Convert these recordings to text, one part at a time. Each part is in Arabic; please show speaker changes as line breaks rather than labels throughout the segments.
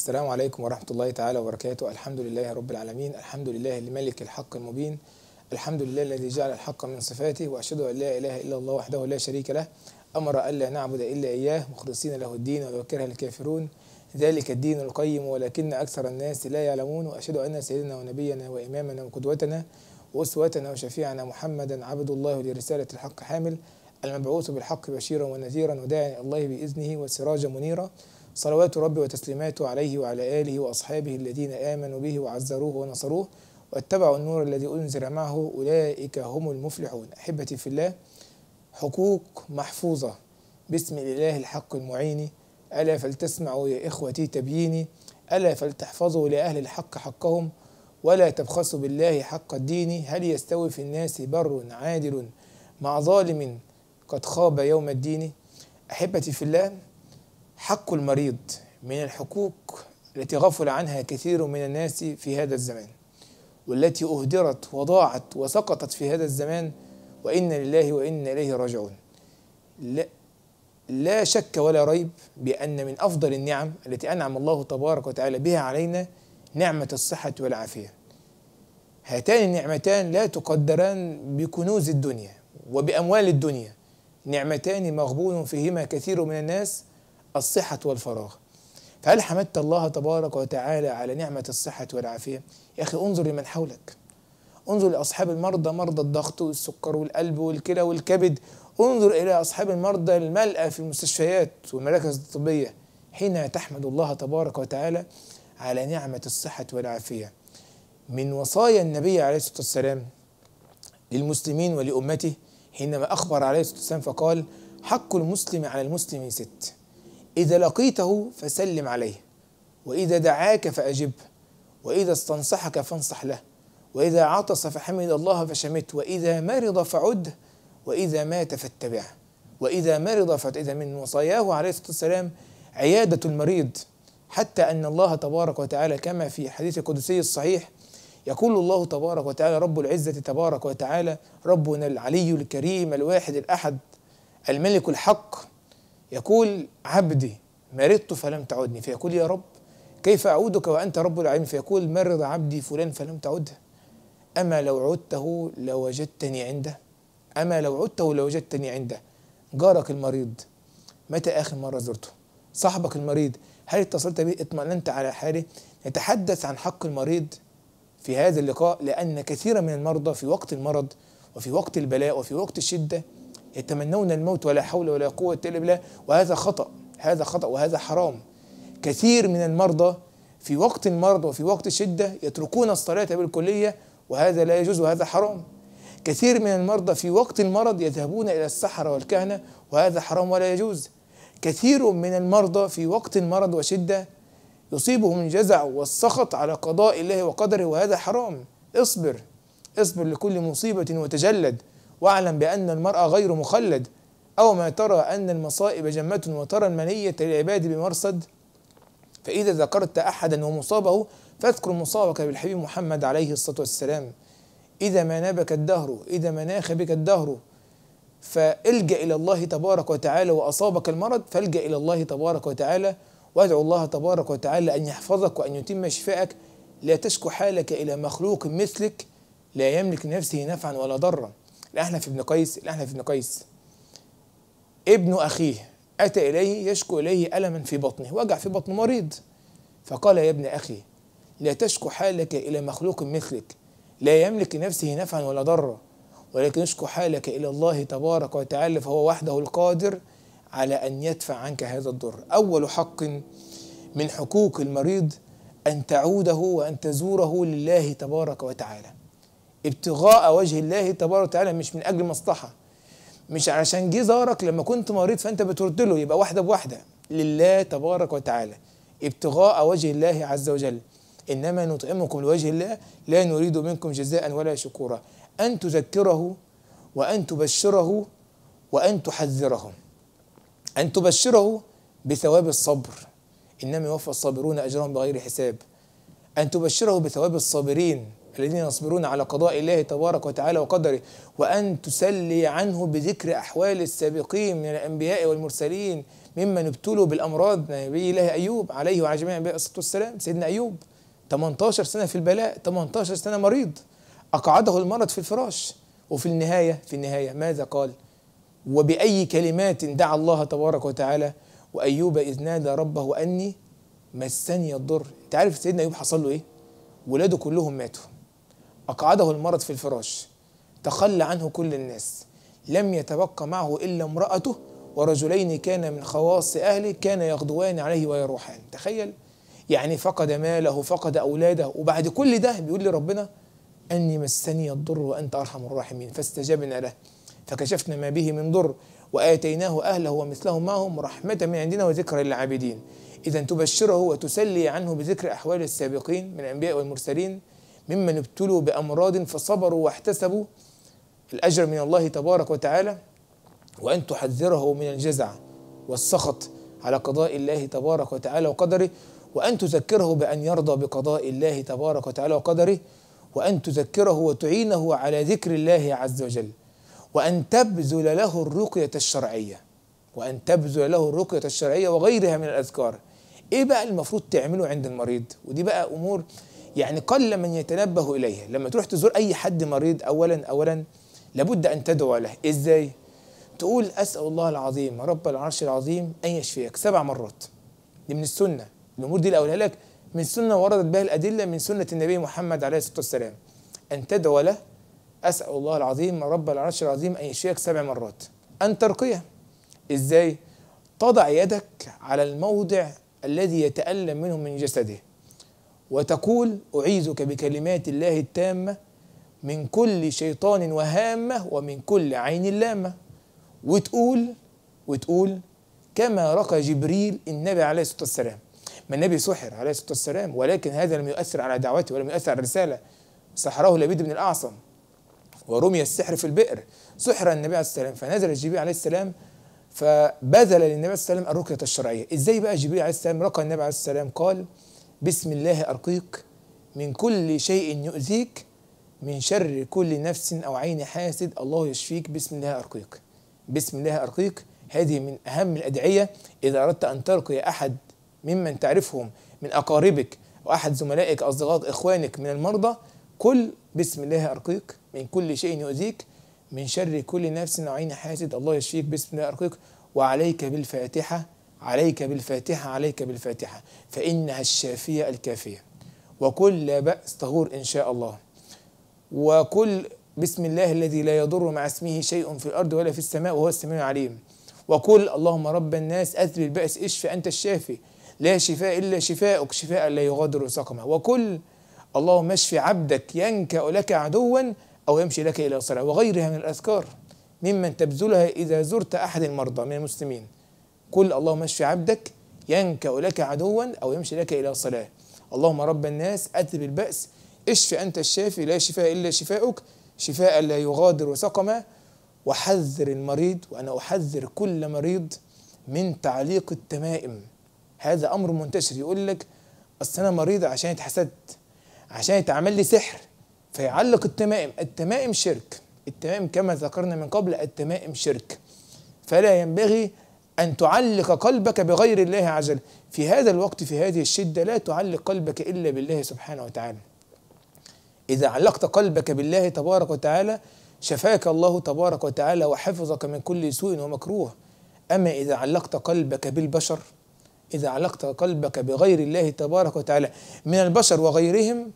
السلام عليكم ورحمة الله تعالى وبركاته الحمد لله رب العالمين الحمد لله الملك الحق المبين الحمد لله الذي جعل الحق من صفاته وأشهد أن لا إله إلا الله وحده لا شريك له أمر ألا نعبد إلا إياه مخلصين له الدين ولو كره الكافرون ذلك الدين القيم ولكن أكثر الناس لا يعلمون وأشهد أن سيدنا ونبينا وإمامنا وقدوتنا وأسوتنا وشفيعنا محمدا عبد الله لرسالة الحق حامل المبعوث بالحق بشيرا ونذيرا وداعيا إلى الله بإذنه وسراجا منيرا صلوات ربي وتسليماته عليه وعلى آله وأصحابه الذين آمنوا به وعزروه ونصروه واتبعوا النور الذي أنزل معه أولئك هم المفلحون أحبتي في الله حقوق محفوظة باسم الإله الحق المعين ألا فلتسمعوا يا إخوتي تبييني ألا فلتحفظوا لأهل الحق حقهم ولا تبخسوا بالله حق الدين هل يستوي في الناس بر عادل مع ظالم قد خاب يوم الدين أحبتي في الله حق المريض من الحقوق التي غفل عنها كثير من الناس في هذا الزمان والتي أهدرت وضاعت وسقطت في هذا الزمان وإن لله وإن إليه راجعون لا, لا شك ولا ريب بأن من أفضل النعم التي أنعم الله تبارك وتعالى بها علينا نعمة الصحة والعافية هاتان النعمتان لا تقدران بكنوز الدنيا وبأموال الدنيا نعمتان مغبون فيهما كثير من الناس الصحة والفراغ فهل حمدت الله تبارك وتعالى على نعمة الصحة والعافية؟ يا أخي انظر لمن حولك انظر لأصحاب المرضى مرضى الضغط والسكر والقلب والكلى والكبد انظر إلى أصحاب المرضى الملأة في المستشفيات والمراكز الطبية حين تحمد الله تبارك وتعالى على نعمة الصحة والعافية من وصايا النبي عليه الصلاة والسلام للمسلمين ولأمته حينما أخبر عليه الصلاة والسلام فقال حق المسلم على المسلم ست إذا لقيته فسلم عليه وإذا دعاك فأجب وإذا استنصحك فانصح له وإذا عطس فحمد الله فشمت وإذا مرض فعد وإذا مات فاتبعه وإذا مرض فإذا من وصاياه عليه الصلاة والسلام عيادة المريض حتى أن الله تبارك وتعالى كما في حديث القدسي الصحيح يقول الله تبارك وتعالى رب العزة تبارك وتعالى ربنا العلي الكريم الواحد الأحد الملك الحق يقول عبدي مرضت فلم تعدني فيقول يا رب كيف أعودك وأنت رب العالمين فيقول مرض عبدي فلان فلم تعده أما لو عدته لوجدتني عنده أما لو عدته لوجدتني عنده جارك المريض متى آخر مرة زرته صاحبك المريض هل اتصلت به اطمئننت على حاله نتحدث عن حق المريض في هذا اللقاء لأن كثيرا من المرضى في وقت المرض وفي وقت البلاء وفي وقت الشدة يتمنون الموت ولا حول ولا قوة إلا بالله وهذا خطأ هذا خطأ وهذا حرام كثير من المرضى في وقت المرض وفي وقت الشدة يتركون الصلاة بالكلية وهذا لا يجوز وهذا حرام كثير من المرضى في وقت المرض يذهبون إلى السحرة والكهنة وهذا حرام ولا يجوز كثير من المرضى في وقت المرض وشدة يصيبهم الجزع والسخط على قضاء الله وقدره وهذا حرام اصبر اصبر لكل مصيبة وتجلد واعلم بأن المرأة غير مخلد أو ما ترى أن المصائب جمة وترى المنية للعباد بمرصد فإذا ذكرت أحدا ومصابه فاذكر مصابك بالحبيب محمد عليه الصلاة والسلام إذا ما نابك الدهر إذا ما ناخ بك الدهر فالجأ إلى الله تبارك وتعالى وأصابك المرض فالجأ إلى الله تبارك وتعالى وادعو الله تبارك وتعالى أن يحفظك وأن يتم شفائك لا تشكو حالك إلى مخلوق مثلك لا يملك لنفسه نفعا ولا ضرا الأحنف ابن قيس الأحنف ابن قيس ابن أخيه أتى إليه يشكو إليه ألما في بطنه وجع في بطنه مريض فقال يا ابن أخي لا تشكو حالك إلى مخلوق مثلك لا يملك لنفسه نفعا ولا ضرا ولكن اشكو حالك إلى الله تبارك وتعالى فهو وحده القادر على أن يدفع عنك هذا الضر أول حق من حقوق المريض أن تعوده وأن تزوره لله تبارك وتعالى ابتغاء وجه الله تبارك وتعالى مش من اجل مصلحه مش علشان جه زارك لما كنت مريض فانت بترد له يبقى واحده بواحده لله تبارك وتعالى ابتغاء وجه الله عز وجل انما نطعمكم لوجه الله لا نريد منكم جزاء ولا شكورا ان تذكره وان تبشره وان تحذره ان تبشره بثواب الصبر انما يوفى الصابرون اجرهم بغير حساب ان تبشره بثواب الصابرين الذين يصبرون على قضاء الله تبارك وتعالى وقدره وأن تسلي عنه بذكر أحوال السابقين من الأنبياء والمرسلين ممن ابتلوا بالأمراض نبي الله أيوب عليه وعلى جميع الأنبياء الصلاة والسلام سيدنا أيوب 18 سنة في البلاء 18 سنة مريض أقعده المرض في الفراش وفي النهاية في النهاية ماذا قال وبأي كلمات دعا الله تبارك وتعالى وأيوب إذ نادى ربه أني مسني الضر أنت عارف سيدنا أيوب حصل له إيه ولاده كلهم ماتوا أقعده المرض في الفراش تخلى عنه كل الناس لم يتبقى معه إلا امرأته ورجلين كان من خواص أهله كان يغدوان عليه ويروحان تخيل يعني فقد ماله فقد أولاده وبعد كل ده بيقول لي ربنا أني مسني الضر وأنت أرحم الراحمين فاستجبنا له فكشفنا ما به من ضر وآتيناه أهله ومثلهم معهم رحمة من عندنا وذكرى للعابدين إذا تبشره وتسلي عنه بذكر أحوال السابقين من الأنبياء والمرسلين ممن ابتلوا بأمراض فصبروا واحتسبوا الأجر من الله تبارك وتعالى وأن تحذره من الجزع والسخط على قضاء الله تبارك وتعالى وقدره وأن تذكره بأن يرضى بقضاء الله تبارك وتعالى وقدره وأن تذكره وتعينه على ذكر الله عز وجل وأن تبذل له الرقية الشرعية وأن تبذل له الرقية الشرعية وغيرها من الأذكار إيه بقى المفروض تعمله عند المريض ودي بقى أمور يعني قل من يتنبه إليها لما تروح تزور أي حد مريض أولا أولا لابد أن تدعو له إزاي؟ تقول أسأل الله العظيم رب العرش العظيم أن يشفيك سبع مرات دي من السنة الأمور دي الأولى لك من سنة وردت بها الأدلة من سنة النبي محمد عليه الصلاة والسلام أن تدعو له أسأل الله العظيم رب العرش العظيم أن يشفيك سبع مرات أن ترقيه إزاي؟ تضع يدك على الموضع الذي يتألم منه من جسده وتقول أعيذك بكلمات الله التامة من كل شيطان وهامة ومن كل عين لامة وتقول وتقول كما رقى جبريل النبي عليه الصلاة والسلام ما النبي سحر عليه الصلاة والسلام ولكن هذا لم يؤثر على دعوته ولم يؤثر على الرسالة سحره لبيد بن الأعصم ورمي السحر في البئر سحر النبي عليه السلام فنزل جبريل عليه السلام فبذل للنبي عليه السلام الرقية الشرعية ازاي بقى جبريل عليه السلام رقى النبي عليه السلام قال بسم الله أرقيك من كل شيء يؤذيك من شر كل نفس أو عين حاسد الله يشفيك بسم الله أرقيك بسم الله أرقيك هذه من أهم الأدعية إذا أردت أن ترقي أحد ممن تعرفهم من أقاربك وأحد زملائك أصدقائك إخوانك من المرضى كل بسم الله أرقيك من كل شيء يؤذيك من شر كل نفس أو عين حاسد الله يشفيك بسم الله أرقيك وعليك بالفاتحة عليك بالفاتحة عليك بالفاتحة فإنها الشافية الكافية وكل لا بأس طهور إن شاء الله وكل بسم الله الذي لا يضر مع اسمه شيء في الأرض ولا في السماء وهو السميع العليم وكل اللهم رب الناس أذل البأس اشف أنت الشافي لا شفاء إلا شفاءك شفاء لا يغادر سقما وكل اللهم اشف عبدك ينكأ لك عدوا أو يمشي لك إلى صلاة وغيرها من الأذكار ممن تبذلها إذا زرت أحد المرضى من المسلمين قل اللهم اشف عبدك ينكأ لك عدوا أو يمشي لك إلى صلاة اللهم رب الناس اتي بالبأس اشف أنت الشافي لا شفاء إلا شفاؤك شفاء لا يغادر وسقما وحذر المريض وأنا أحذر كل مريض من تعليق التمائم هذا أمر منتشر يقول لك أصل أنا مريض عشان اتحسدت عشان يتعمل لي سحر فيعلق التمائم التمائم شرك التمائم كما ذكرنا من قبل التمائم شرك فلا ينبغي أن تعلق قلبك بغير الله عز وجل في هذا الوقت في هذه الشدة لا تعلق قلبك إلا بالله سبحانه وتعالى إذا علقت قلبك بالله تبارك وتعالى شفاك الله تبارك وتعالى وحفظك من كل سوء ومكروه أما إذا علقت قلبك بالبشر إذا علقت قلبك بغير الله تبارك وتعالى من البشر وغيرهم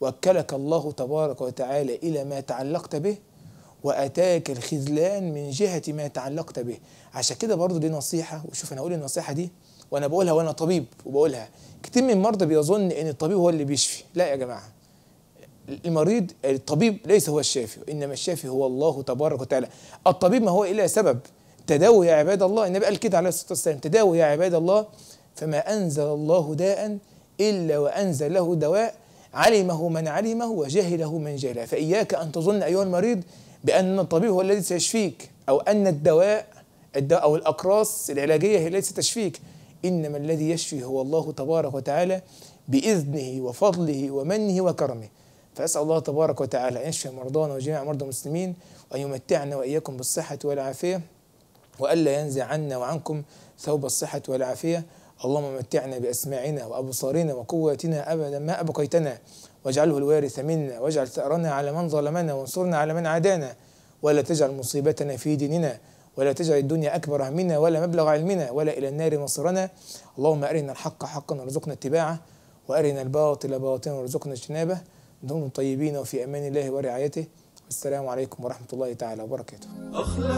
وكلك الله تبارك وتعالى إلى ما تعلقت به واتاك الخذلان من جهه ما تعلقت به عشان كده برضو دي نصيحه وشوف انا اقول إيه النصيحه دي وانا بقولها وانا طبيب وبقولها كتير من المرضى بيظن ان الطبيب هو اللي بيشفي لا يا جماعه المريض الطبيب ليس هو الشافي انما الشافي هو الله تبارك وتعالى الطبيب ما هو الا سبب تداوي يا عباد الله النبي قال كده عليه الصلاه والسلام تداوي يا عباد الله فما انزل الله داء الا وانزل له دواء علمه من علمه وجهله من جهله فاياك ان تظن ايها المريض بأن الطبيب هو الذي سيشفيك أو أن الدواء الدواء أو الأقراص العلاجية هي التي ستشفيك إنما الذي يشفي هو الله تبارك وتعالى بإذنه وفضله ومنه وكرمه فأسأل الله تبارك وتعالى أن يشفي مرضانا وجميع مرضى المسلمين وأن يمتعنا وإياكم بالصحة والعافية وألا ينزع عنا وعنكم ثوب الصحة والعافية اللهم متعنا بأسماعنا وأبصارنا وقواتنا أبدا ما أبقيتنا واجعله الوارث منا واجعل ثأرنا على من ظلمنا وانصرنا على من عادانا ولا تجعل مصيبتنا في ديننا ولا تجعل الدنيا أكبر همنا ولا مبلغ علمنا ولا إلى النار مصيرنا اللهم أرنا الحق حقا وارزقنا اتباعه وأرنا الباطل باطلا وارزقنا اجتنابه دمتم طيبين وفي أمان الله ورعايته السلام عليكم ورحمة الله تعالى وبركاته